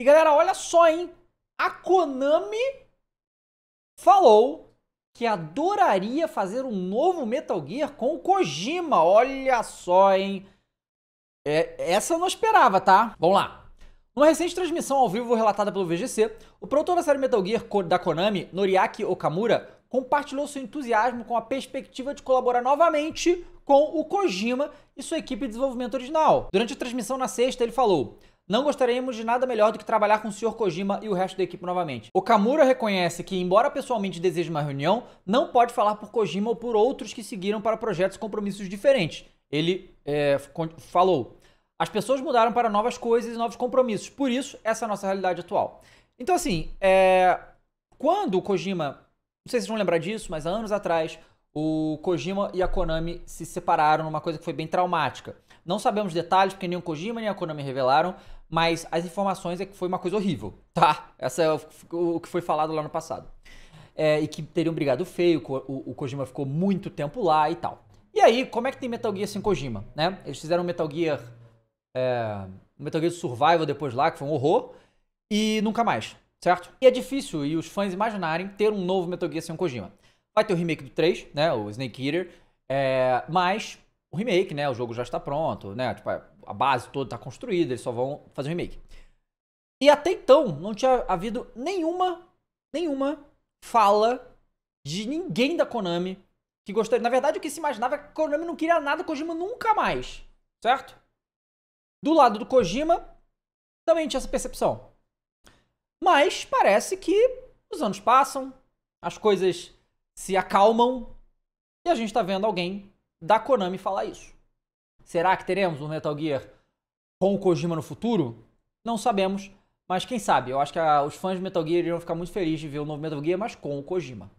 E galera, olha só, hein? A Konami falou que adoraria fazer um novo Metal Gear com o Kojima. Olha só, hein? É, essa eu não esperava, tá? Vamos lá. Numa recente transmissão ao vivo relatada pelo VGC, o produtor da série Metal Gear da Konami, Noriaki Okamura, compartilhou seu entusiasmo com a perspectiva de colaborar novamente com o Kojima e sua equipe de desenvolvimento original. Durante a transmissão na sexta, ele falou: não gostaríamos de nada melhor do que trabalhar com o Sr. Kojima e o resto da equipe novamente. O Kamura reconhece que, embora pessoalmente deseje uma reunião, não pode falar por Kojima ou por outros que seguiram para projetos e compromissos diferentes. Ele é, falou: as pessoas mudaram para novas coisas e novos compromissos, por isso, essa é a nossa realidade atual. Então, assim, é... quando o Kojima. Não sei se vocês vão lembrar disso, mas há anos atrás, o Kojima e a Konami se separaram numa coisa que foi bem traumática. Não sabemos detalhes, porque nem o Kojima nem a Konami revelaram, mas as informações é que foi uma coisa horrível, tá? Essa é o que foi falado lá no passado. É, e que teriam brigado feio, o, o Kojima ficou muito tempo lá e tal. E aí, como é que tem Metal Gear sem Kojima, né? Eles fizeram Metal Gear... É, Metal Gear Survival depois lá, que foi um horror, e nunca mais, certo? E é difícil, e os fãs imaginarem, ter um novo Metal Gear sem Kojima. Vai ter o remake do 3, né, o Snake Eater, é, mas o remake, né, o jogo já está pronto, né, tipo, é, a base toda está construída, eles só vão fazer um remake. E até então não tinha havido nenhuma, nenhuma fala de ninguém da Konami que gostaria. Na verdade, o que se imaginava é que a Konami não queria nada Kojima nunca mais, certo? Do lado do Kojima, também tinha essa percepção. Mas parece que os anos passam, as coisas se acalmam e a gente está vendo alguém da Konami falar isso. Será que teremos um Metal Gear com o Kojima no futuro? Não sabemos, mas quem sabe? Eu acho que a, os fãs de Metal Gear irão ficar muito felizes de ver o novo Metal Gear, mas com o Kojima.